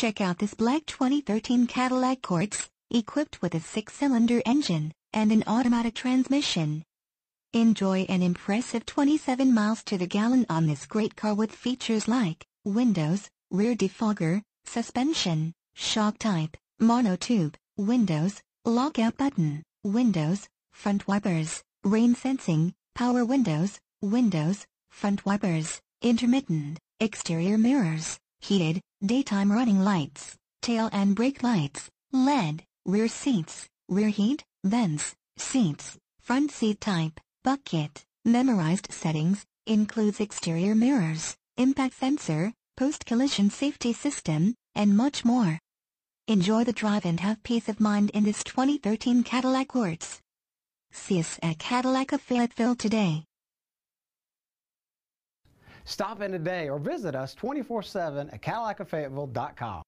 Check out this black 2013 Cadillac Cortz, equipped with a six-cylinder engine and an automatic transmission. Enjoy an impressive 27 miles to the gallon on this great car with features like windows, rear defogger, suspension, shock type, monotube, windows, lockout button, windows, front wipers, rain sensing, power windows, windows, front wipers, intermittent, exterior mirrors, heated, daytime running lights, tail and brake lights, LED, rear seats, rear heat, vents, seats, front seat type, bucket, memorized settings, includes exterior mirrors, impact sensor, post-collision safety system, and much more. Enjoy the drive and have peace of mind in this 2013 Cadillac Quartz. See us at Cadillac of Fayetteville today. Stop in today or visit us 24 7 at CadillacofFayetteville.com.